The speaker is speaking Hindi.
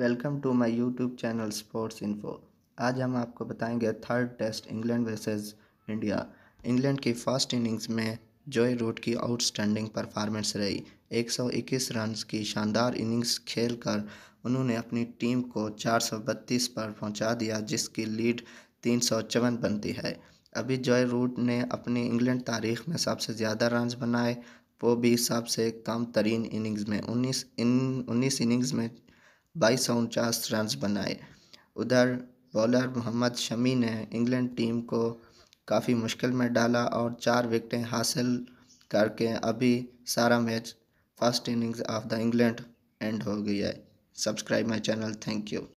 welcome to my YouTube channel sports info आज हम आपको बताएंगे third test England versus India England की फर्स्ट इनिंग्स में जॉय रूट की आउटस्टैंडिंग परफॉर्मेंस रही 121 रन की शानदार इनिंग्स खेलकर उन्होंने अपनी टीम को चार पर पहुंचा दिया जिसकी लीड तीन बनती है अभी जॉय रूट ने अपनी इंग्लैंड तारीख में सबसे ज़्यादा रन बनाए वो भी सबसे कम तरीन इनिंग्स में उन्नीस इन उन्नीस इनिंग्स में बाईस सौ उनचास रन बनाए उधर बॉलर मोहम्मद शमी ने इंग्लैंड टीम को काफ़ी मुश्किल में डाला और चार विकटें हासिल करके अभी सारा match first innings of the England end हो गया है subscribe my channel thank you